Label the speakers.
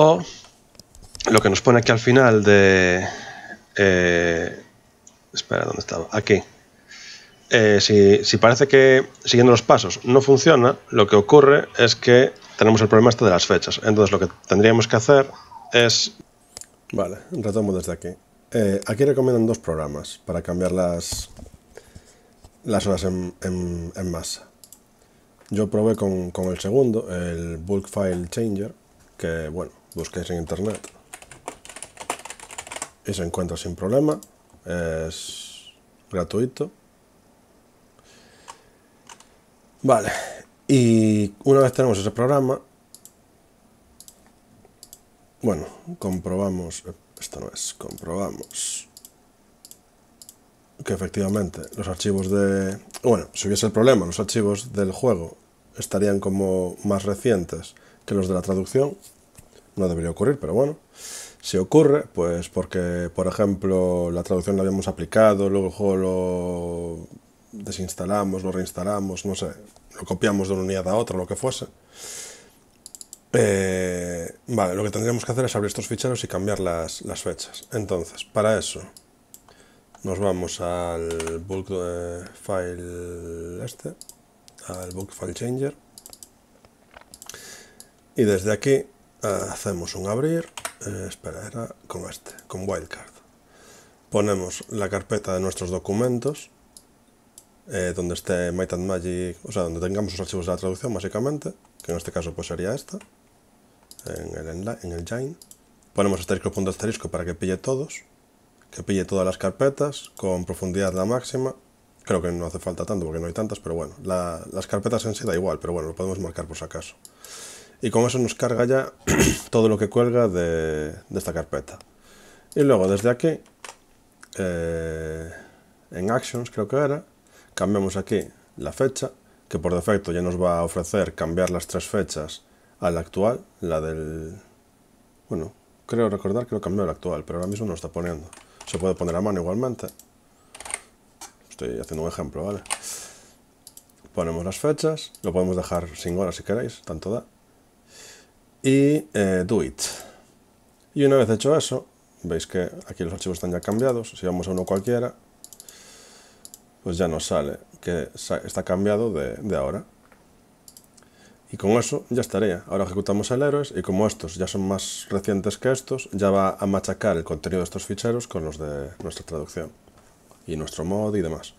Speaker 1: O lo que nos pone aquí al final de... Eh, espera, ¿dónde estaba? Aquí. Eh, si, parece que siguiendo los pasos no funciona, lo que ocurre es que tenemos el problema este de las fechas. Entonces lo que tendríamos que hacer es... Vale, retomo desde aquí. Eh, aquí recomiendan dos programas para cambiar las, horas en, masa. Yo probé con, con, el segundo, el Bulk File Changer, que bueno, buscáis en internet y se encuentra sin problema. Es gratuito. Vale, y una vez tenemos ese programa, bueno, comprobamos, esto no es, comprobamos que efectivamente los archivos de, bueno, si hubiese el problema, los archivos del juego estarían como más recientes que los de la traducción, no debería ocurrir, pero bueno, si ocurre, pues porque, por ejemplo, la traducción la habíamos aplicado, luego el juego lo desinstalamos, lo reinstalamos, no sé, lo copiamos de una unidad a otra, lo que fuese. Eh, vale, lo que tendríamos que hacer es abrir estos ficheros y cambiar las, fechas. Entonces, para eso, nos vamos al bulk eh, file este, al bulk file changer. Y desde aquí eh, hacemos un abrir, eh, espera, era con este, con wildcard. Ponemos la carpeta de nuestros documentos, eh, donde esté Might and Magic, o sea, donde tengamos los archivos de la traducción, básicamente, que en este caso pues sería esta, en el, jain, en el Ponemos asterisco punto asterisco para que pille todos, que pille todas las carpetas, con profundidad la máxima. Creo que no hace falta tanto porque no hay tantas, pero bueno, las carpetas en sí da igual, pero bueno, lo podemos marcar por si acaso y con eso nos carga ya todo lo que cuelga de, esta carpeta. Y luego desde aquí, eh, en Actions creo que era, cambiamos aquí la fecha, que por defecto ya nos va a ofrecer cambiar las tres fechas a la actual, la del... Bueno, creo recordar que lo cambió a la actual, pero ahora mismo no lo está poniendo. Se puede poner a mano igualmente. Estoy haciendo un ejemplo, ¿vale? Ponemos las fechas, lo podemos dejar sin horas si queréis, tanto da y eh, do it. Y una vez hecho eso, veis que aquí los archivos están ya cambiados, si vamos a uno cualquiera, pues ya nos sale que está cambiado de, ahora. Y con eso ya estaría. Ahora ejecutamos el héroes y como estos ya son más recientes que estos, ya va a machacar el contenido de estos ficheros con los de nuestra traducción y nuestro mod y demás.